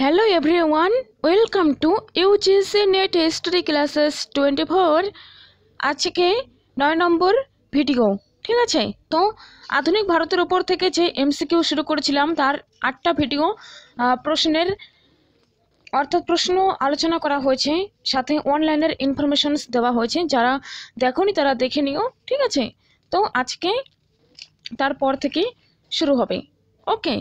hello everyone welcome to UGC NET history classes twenty four আজকে নয় নম্বর video ঠিক আছে তো আধুনিক ভারতের ওপর থেকে যে এমসিকিউ শুরু করেছিলাম তার আটটা ভিডিও প্রশ্নের অর্থাৎ প্রশ্ন আলোচনা করা হয়েছে সাথে অনলাইনের ইনফরমেশনস দেওয়া হয়েছে যারা দেখনি তারা দেখে নিও ঠিক আছে তো আজকে তারপর থেকে শুরু হবে ওকে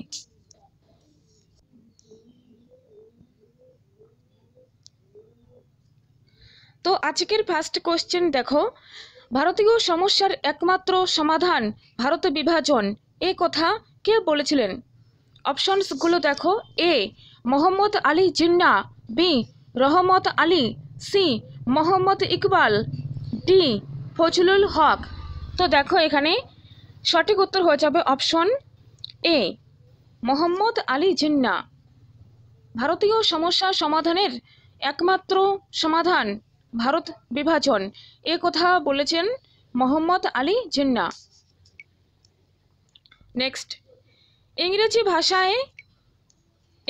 তো আজকের ফার্স্ট কোশ্চেন দেখো ভারতীয় সমস্যার একমাত্র সমাধান ভারত বিভাজন এ কথা কে বলেছিলেন অপশনসগুলো দেখো A Mohammad Ali Jinnah B Rahmat Ali C Mohammad Iqbal D Fazlul Haq তো দেখো এখানে সঠিক উত্তর হয়ে যাবে অপশন এ মোহাম্মদ আলী জিন্না ভারতীয় সমস্যা সমাধানের একমাত্র সমাধান ভারত বিভাজন এ কথা বলেছেন মোহাম্মদ আলী জিন্না নেক্সট ইংরেজি ভাষায়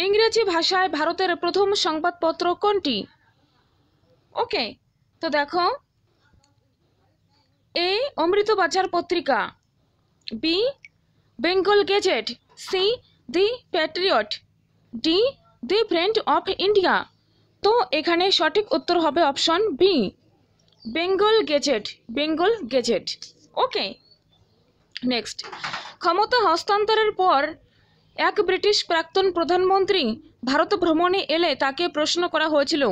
ইংরেজি ভাষায় ভারতের প্রথম সংবাদপত্র কোনটি ওকে তো দেখো এ Amrita Bazar Patrika B Bengal Gazette C the Patriot D the Friend of India তো এখানে সঠিক উত্তর হবে option B Bengal Gazette Bengal Gazette okay next ক্ষমতা হস্তান্তরের পর এক ব্রিটিশ প্রাক্তন প্রধানমন্ত্রী ভারত ভ্রমণে এলে তাকে প্রশ্ন করা হয়েছিল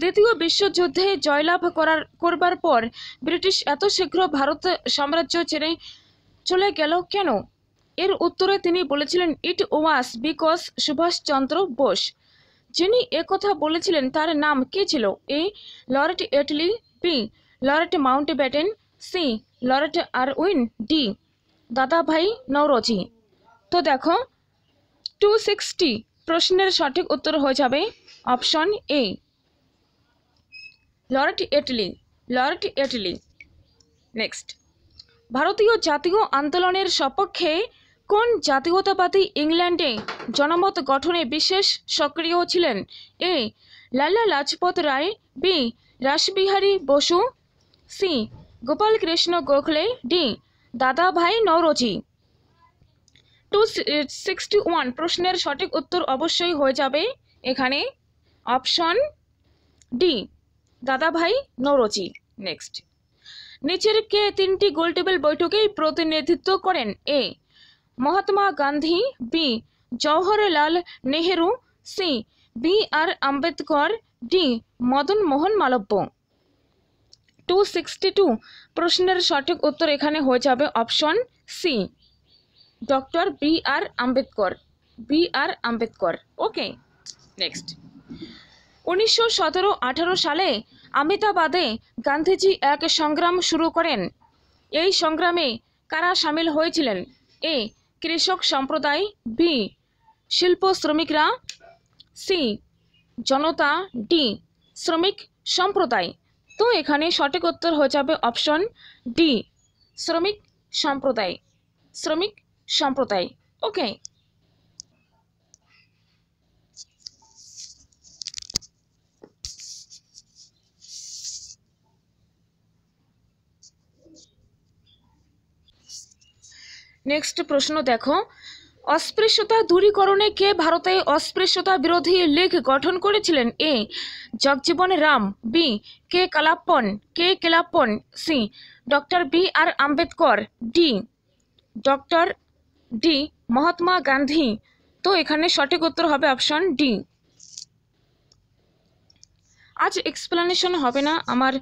দ্বিতীয় বিশ্বযুদ্ধে জয়লাভ করার করবার পর ব্রিটিশ এত শীঘ্র ভারত সাম্রাজ্য ছেড়ে চলে গেল কেন এর উত্তরে তিনি বলেছিলেন it was because Subhash Chandra Bose যিনি একথা বলেছিলেন তার নাম কি ছিল A Lord Attlee B Lord Mountbatten C Lord Irwin D Dadabhai Naoroji তো দেখো টু সিক্সটি প্রশ্নের সঠিক উত্তর হয়ে যাবে option A Lord Attlee Lord Attlee next ভারতীয় জাতীয় আন্দোলনের সপক্ষে কোন জাতীয়তাবাদী ইংল্যান্ডে জনমত গঠনে বিশেষ সক্রিয় ছিলেন A Lala Lajpat Rai B Rash Behari Basu C Gopal Krishna Gokhale D Dadabhai Naoroji two sixty one প্রশ্নের সঠিক উত্তর অবশ্যই হয়ে যাবে এখানে option D Dadabhai Naoroji next নিচের কে তিনটি গোলটেবিল বৈঠকেই প্রতিনিধিত্ব করেন A Mahatma Gandhi B Jawaharlal Nehru C B R Ambedkar D Madan Mohan Malaviya two sixty two প্রশ্নের সঠিক উত্তর এখানে হয়ে যাবে option C doctor B R Ambedkar B R Ambedkar okay next উনিশশো সতেরো আঠারো সালে আমেদাবাদে গান্ধীজি এক সংগ্রাম শুরু করেন এই সংগ্রামে কারা সামিল হয়েছিলেন এ কৃষক সম্প্রদায় বি শিল্প শ্রমিকরা সি জনতা ডি শ্রমিক সম্প্রদায় তো এখানে সঠিক উত্তর হয়ে যাবে অপশন ডি শ্রমিক সম্প্রদায় শ্রমিক সম্প্রদায় ওকে নেক্সট প্রশ্ন দেখো অস্পৃশ্যতা দূরীকরণে কে ভারতে অস্পৃশ্যতা বিরোধী লীগ গঠন করেছিলেন A Jagjivan Ram B K Kelappan K Kelappan C doctor B R Ambedkar D doctor D Mahatma Gandhi তো এখানে সঠিক উত্তর হবে অপশন ডি আজ এক্সপ্লানেশন হবে না আমার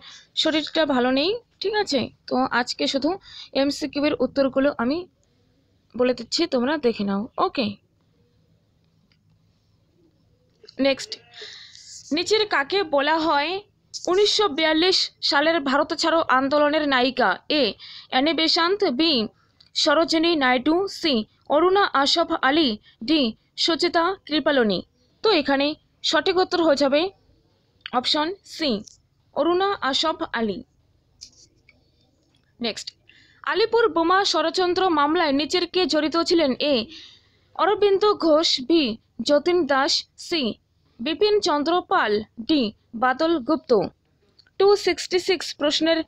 শরীরটা ভালো নেই ঠিক আছে তো আজকে শুধু এমসিকিউর উত্তরগুলো আমি বলে দিচ্ছি তোমরা দেখে নাও ওকে নেক্সট নিচের কাকে বলা হয় উনিশশো সালের ভারত ছাড়ো আন্দোলনের নায়িকা A Annie Besant B Sarojini Naidu C Aruna Asaf Ali D Sucheta Kripalani তো এখানে সঠিক উত্তর হয়ে যাবে option C Aruna Asaf Ali next Alipur বোমা ষড়যন্ত্র মামলায় নিচের কে জড়িত ছিলেন A Aurobindo Ghosh B Jatin Das C Bipin Chandra Pal D Badal Gupta two sixty six প্রশ্নের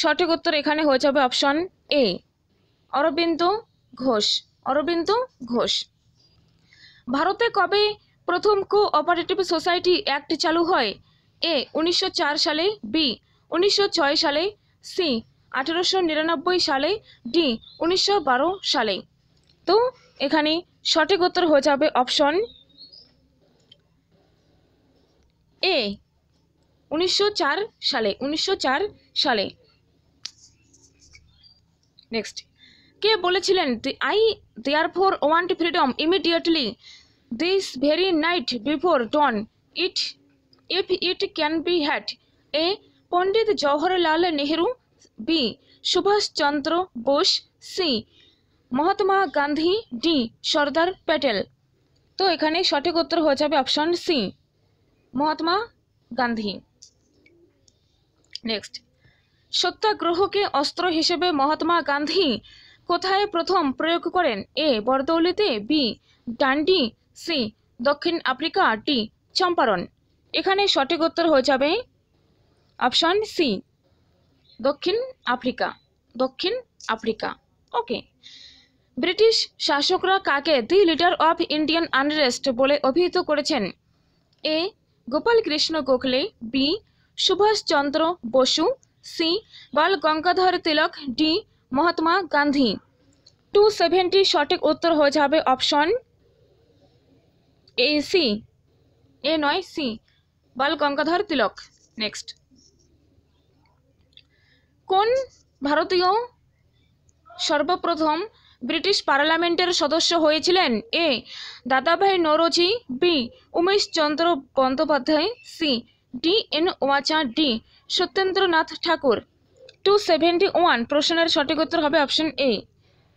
সঠিক উত্তর এখানে হয়ে যাবে অপশন এ অরবিন্দ ঘোষ অরবিন্দ ঘোষ ভারতে কবে প্রথম কো অপারেটিভ সোসাইটি অ্যাক্ট চালু হয় এ উনিশশো সালে বি উনিশশো সালে সি আঠেরোশো নিরানব্বই সালে ডি উনিশশো বারো সালে তো এখানে সঠিক উত্তর হয়ে যাবে অপশন এ উনিশশো সালে উনিশশো সালে নেক্সট কে বলেছিলেন the I therefore want freedom immediately this very night before dawn it if it can be had A Pandit Jawaharlal Nehru B Subhash Chandra Bose C Mahatma Gandhi D Sardar Patel তো এখানে সঠিক উত্তর হয়ে যাবে option C Mahatma Gandhi next সত্যাগ্রহকে অস্ত্র হিসেবে মহাত্মা গান্ধী কোথায় প্রথম প্রয়োগ করেন এ বরদৌলিতে বি ডান্ডি সি দক্ষিণ আফ্রিকা ডি চম্পারণ এখানে সঠিক উত্তর হয়ে যাবে অপশন সি দক্ষিণ আফ্রিকা দক্ষিণ আফ্রিকা ওকে ব্রিটিশ শাসকরা কাকে the leader of Indian unrest বলে অভিহিত করেছেন A Gopal Krishna Gokhale B Subhash Chandra Basu C Bal Gangadhar Tilak D Mahatma Gandhi two seventy সঠিক উত্তর হয়ে যাবে অপশন এ সি এ নয় সি বাল গঙ্গাধর তিলক নেক্সট কোন ভারতীয় সর্বপ্রথম ব্রিটিশ পার্লামেন্টের সদস্য হয়েছিলেন A Dadabhai Naoroji B Umesh Chandra Bandyopadhyay C D N Wacha D Satyendranath Tagore two seventy one প্রশ্নের সঠিক উত্তর হবে option A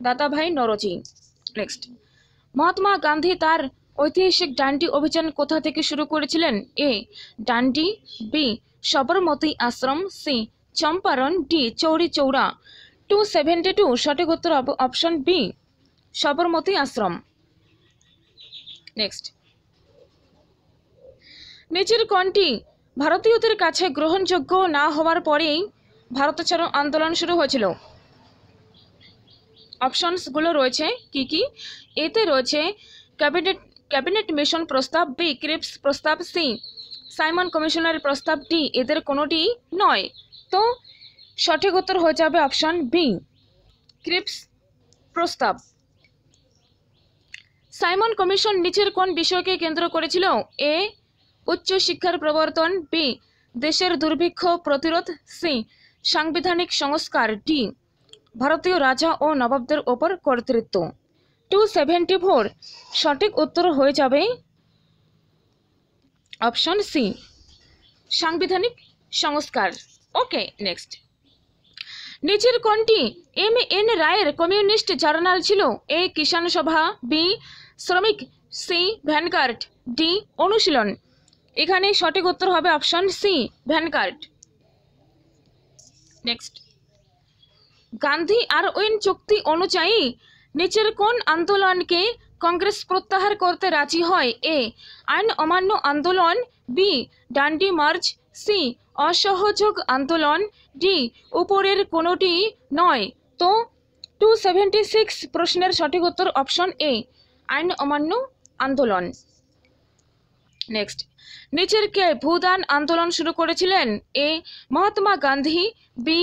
Dadabhai নরোজি next Mahatma Gandhi তার ঐতিহাসিক ডান্ডি অভিযান কোথা থেকে শুরু করেছিলেন A Dandi B Sabarmati ashram C Champaran D Chauri Chaura two seventy two সঠিক উত্তর option B Sabarmati ashram next নিচের কোনটি ভারতীয়দের কাছে গ্রহণযোগ্য না হওয়ার পরেই ভারত ছাড়ো আন্দোলন শুরু হয়েছিল অপশনসগুলো রয়েছে কি কি এতে রয়েছে ক্যাবিনেট ক্যাবিনেট মিশন প্রস্তাব বি ক্রিপস প্রস্তাব সি সাইমন কমিশনারের প্রস্তাব ডি এদের কোনোটি নয় তো সঠিক উত্তর হয়ে যাবে অপশান বি ক্রিপস প্রস্তাব সাইমন কমিশন নিচের কোন বিষয়কে কেন্দ্র করেছিল এ উচ্চ শিক্ষার প্রবর্তন বি দেশের দুর্ভিক্ষ প্রতিরোধ সি সাংবিধানিক সংস্কার ডি ভারতীয় রাজা ও নবাবদের ওপর কর্তৃত্ব টু সেভেন্টি ফোর সঠিক উত্তর হয়ে যাবে অপশন সি সাংবিধানিক সংস্কার ওকে নেক্সট নিচের কোনটি এম এন রায়ের কমিউনিস্ট জার্নাল ছিল এ কিষাণ সভা বি শ্রমিক সি ভ্যানকার্ট ডি অনুশীলন এখানে সঠিক উত্তর হবে option C Vanguard next Gandhi Irwin চুক্তি অনুযায়ী নিচের কোন আন্দোলনকে কংগ্রেস প্রত্যাহার করতে রাজি হয় এ আইন অমান্য আন্দোলন বি ডান্ডি মার্চ সি অসহযোগ আন্দোলন ডি উপরের কোনোটি নয় তো টু সেভেন্টি সিক্স প্রশ্নের সঠিক উত্তর অপশন এ আইন অমান্য আন্দোলন নেক্সট নিচের কে ভূদান আন্দোলন শুরু করেছিলেন A Mahatma Gandhi B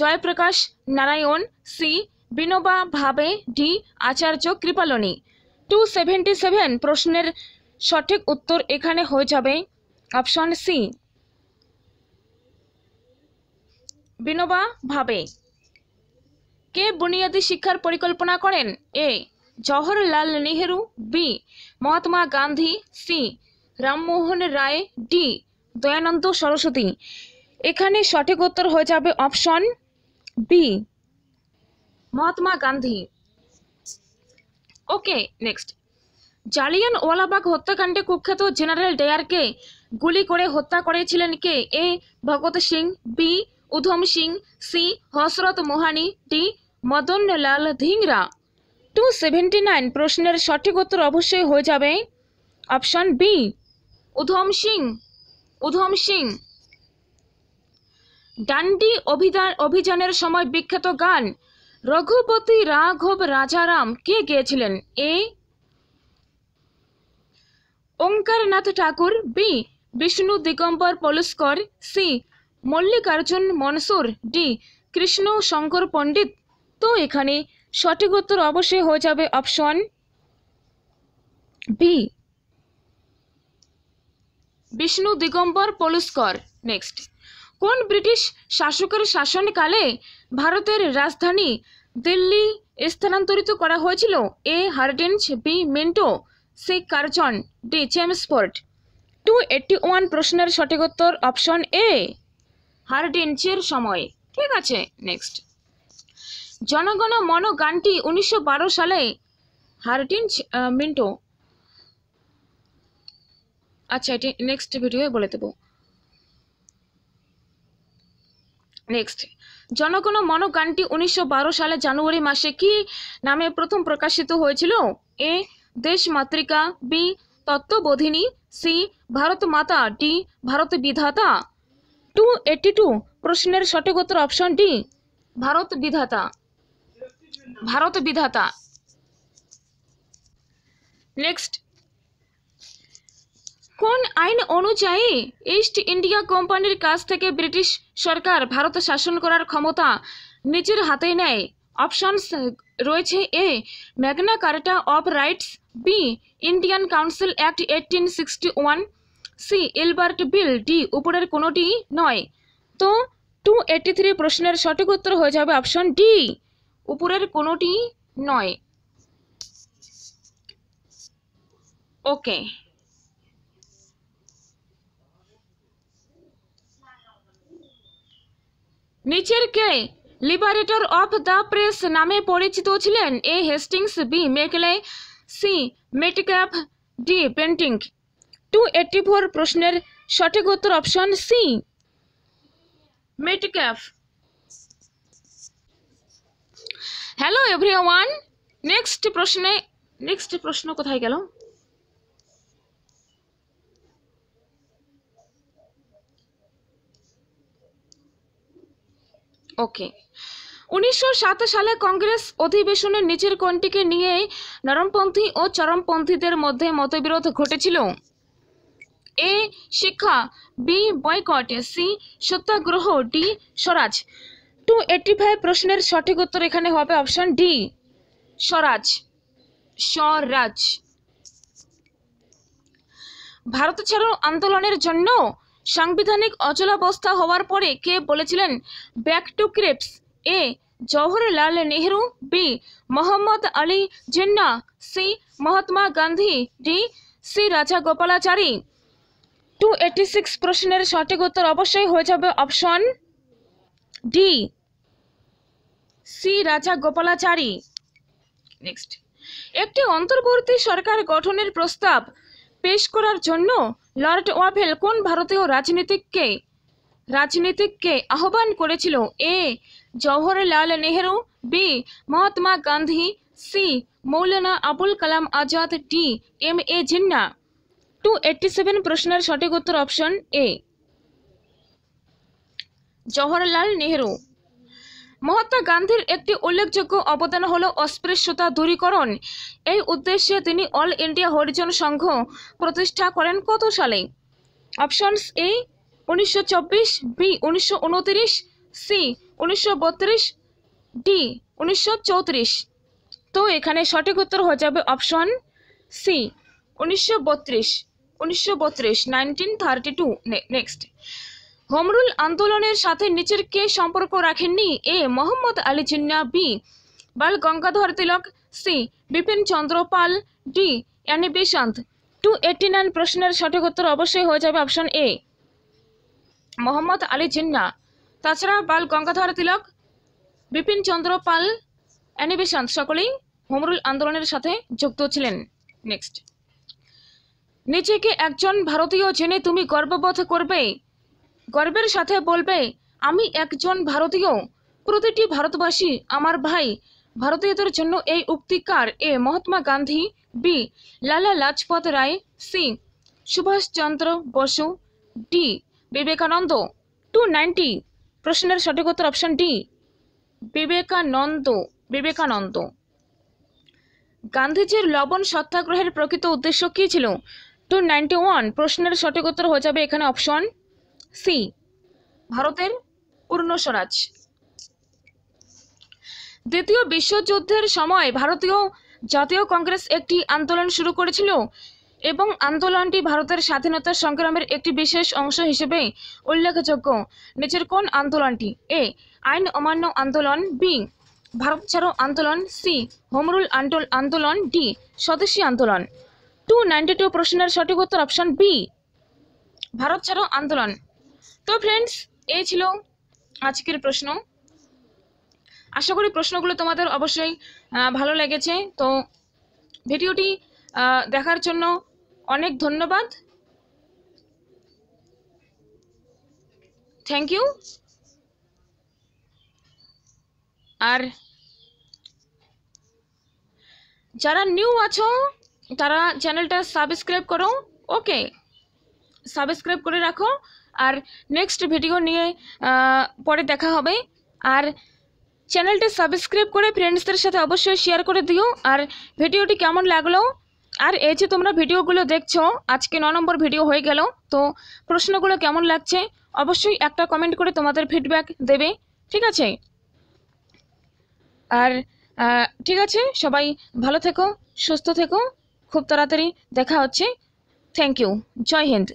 Jayaprakash Narayan C Vinoba Bhave D Acharya Kripalani two seventy seven প্রশ্নের সঠিক উত্তর এখানে হয়ে যাবে অপশন সি বিনোবা ভাবে কে বুনিয়াদী শিক্ষার পরিকল্পনা করেন A Jawaharlal Nehru B Mahatma Gandhi C Rammohan Roy D Dayananda Saraswati এখানে সঠিক উত্তর হয়ে যাবে option B Mahatma Gandhi okay next Jallianwala Bagh হত্যাকাণ্ডে কুখ্যাত জেনারেল ডেয়ারকে গুলি করে হত্যা করেছিলেন কে A Bhagat Singh B Udham Singh C Hasrat Mohani D Madan Lal Dhingra two seventy nine প্রশ্নের সঠিক উত্তর অবশ্যই হয়ে যাবে অপশন বি উধম সিং উধম সিং ডান্ডি অভিযান অভিযানের সময় বিখ্যাত গান রঘুপতি রাঘব রাজারাম কে গেয়েছিলেন A Omkarnath Thakur B Vishnu Digambar Paluskar C Mallikarjun Mansur D Krishna Shankar Pandit তো এখানে সঠিক উত্তর অবশ্যই হয়ে যাবে option B Vishnu Digambar Paluskar next কোন ব্রিটিশ শাসকের শাসনকালে ভারতের রাজধানী দিল্লি স্থানান্তরিত করা হয়েছিল A Hardinge B Minto C Curzon D Chelmsford two eighty one প্রশ্নের সঠিক উত্তর অপশন এ হার্ডেন্সের সময় ঠিক আছে নেক্সট জনগণ মন গানটি উনিশশো সালে হার্ডিনচ মিন্টো আচ্ছা এটি নেক্সট ভিডিওয়ে বলে দেব নেক্সট জনগণ মন গানটি উনিশশো সালে জানুয়ারি মাসে কি নামে প্রথম প্রকাশিত হয়েছিল A Desh Matrika B Tattwabodhini C Bharat Mata D Bharat বিধাতা টু এইটি টু প্রশ্নের সঠিক উত্তর অপশন ডি ভারত বিধাতা ভারত বিধাতা নেক্সট কোন আইন অনুযায়ী ইস্ট ইন্ডিয়া কোম্পানির কাছ থেকে ব্রিটিশ সরকার ভারত শাসন করার ক্ষমতা নিজের হাতে নেয় অপশনস রয়েছে A Magna Carta of rights B Indian Council Act eighteen sixty one C Albert Bill D উপরের কোনোটি নয় তো টু এইটি থ্রি প্রশ্নের সঠিক উত্তর হয়ে যাবে অপশন ডি উপরের কোনোটি নয় ওকে নিচের কে লিবারেটর অফ দ্য প্রেস নামে পরিচিত ছিলেন A Hastings B Macaulay C Metcalfe D Bentinck two eighty four প্রশ্নের সঠিক উত্তর option C Metcalfe hello everyone next প্রশ্নে নেক্সট প্রশ্ন কোথায় গেল ওকে উনিশশো সালে কংগ্রেস অধিবেশনের নিচের কোনটিকে নিয়ে নরমপন্থী ও চরমপন্থীদের মধ্যে মতবিরোধ ঘটেছিল এ শিক্ষা B boycott C satyagraha D swaraj two eighty five প্রশ্নের সঠিক উত্তর এখানে হবে অপশন ডি স্বরাজ স্বরাজ ভারত ছাড়ো আন্দোলনের জন্য সাংবিধানিক অচলাবস্থা হওয়ার পরে কে বলেছিলেন back to Cripps A Jawaharlal Nehru B Mohammad Ali Jinnah C Mahatma Gandhi D C Rajagopalachari two eighty six প্রশ্নের সঠিক উত্তর অবশ্যই হয়ে যাবে অপশন ডি সি রাজা গোপালাচারী নেক্সট একটি অন্তর্বর্তী সরকার গঠনের প্রস্তাব পেশ করার জন্য লর্ড ওয়াভেল কোন ভারতীয় রাজনীতিককে রাজনীতিককে আহ্বান করেছিল A Jawaharlal Nehru B Mahatma Gandhi C Maulana Abul Kalam Azad D M A Jinnah two eighty seven প্রশ্নের সঠিক উত্তর অপশন এ জওহরলাল নেহরু মহাত্মা গান্ধীর একটি উল্লেখযোগ্য অবদান হল অস্পৃশ্যতা দূরীকরণ এই উদ্দেশ্যে তিনি অল ইন্ডিয়া হরিজন সংঘ প্রতিষ্ঠা করেন কত সালে অপশনস এ উনিশশো বি উনিশশো সি উনিশশো ডি উনিশশো তো এখানে সঠিক উত্তর হয়ে যাবে অপশন সি উনিশশো উনিশশো বত্রিশ nineteen thirty two next home rule আন্দোলনের সাথে নিচের কে সম্পর্ক রাখেননি A Mohammad Ali Jinnah B Bal Gangadhar Tilak C Bipin Chandra Pal D Annie Besant two eighty nine প্রশ্নের সঠিক উত্তর অবশ্যই হয়ে যাবে অপশন এ মোহাম্মদ আলী জিন্না তাছাড়া বাল গঙ্গাধর তিলক বিপিন চন্দ্র পাল অ্যানি বিশান্ত সকলেই হোমরুল আন্দোলনের সাথে যুক্ত ছিলেন নেক্সট নিজেকে একজন ভারতীয় জেনে তুমি গর্ববোধ করবে গর্বের সাথে বলবে আমি একজন ভারতীয় প্রতিটি ভারতবাসী আমার ভাই ভারতীয়দের জন্য এই উক্তিকার A Mahatma Gandhi B Lala Lajpat Rai C Subhash Chandra Basu D Vivekananda two ninety প্রশ্নের সঠিক উত্তর অপশন ডি বিবেকানন্দ বিবেকানন্দ গান্ধীজির লবণ সত্যাগ্রহের প্রকৃত উদ্দেশ্য কী ছিল টু নাইনটি ওয়ান প্রশ্নের সঠিক উত্তর হয়ে যাবে এখানে অপশন সি ভারতের পূর্ণ স্বরাজ দ্বিতীয় বিশ্বযুদ্ধের সময় ভারতীয় জাতীয় কংগ্রেস একটি আন্দোলন শুরু করেছিল এবং আন্দোলনটি ভারতের স্বাধীনতা সংগ্রামের একটি বিশেষ অংশ হিসেবে উল্লেখযোগ্য নিচের কোন আন্দোলনটি এ আইন অমান্য আন্দোলন বি ভারত ছাড়ো আন্দোলন সি হোমরুল আন্দোলন ডি স্বদেশী আন্দোলন টু নাইনটি টু প্রশ্নের সঠিক উত্তর অপশন বি ভারত ছাড়ো আন্দোলন তো ফ্রেন্ডস এই ছিল আজকের প্রশ্ন আশা করি প্রশ্নগুলো তোমাদের অবশ্যই ভালো লেগেছে তো ভিডিওটি দেখার জন্য অনেক ধন্যবাদ থ্যাংক ইউ আর যারা নিউ আছো তারা চ্যানেলটা সাবস্ক্রাইব করো ওকে সাবস্ক্রাইব করে রাখো আর নেক্সট ভিডিও নিয়ে পরে দেখা হবে আর চ্যানেলটি সাবস্ক্রাইব করে ফ্রেন্ডসদের সাথে অবশ্যই শেয়ার করে দিও আর ভিডিওটি কেমন লাগলো আর এই যে তোমরা ভিডিওগুলো দেখছো আজকে ন নম্বর ভিডিও হয়ে গেল তো প্রশ্নগুলো কেমন লাগছে অবশ্যই একটা কমেন্ট করে তোমাদের ফিডব্যাক দেবে ঠিক আছে আর ঠিক আছে সবাই ভালো থেকো সুস্থ থেকো খুব তাড়াতাড়ি দেখা হচ্ছে থ্যাংক ইউ জয় হিন্দ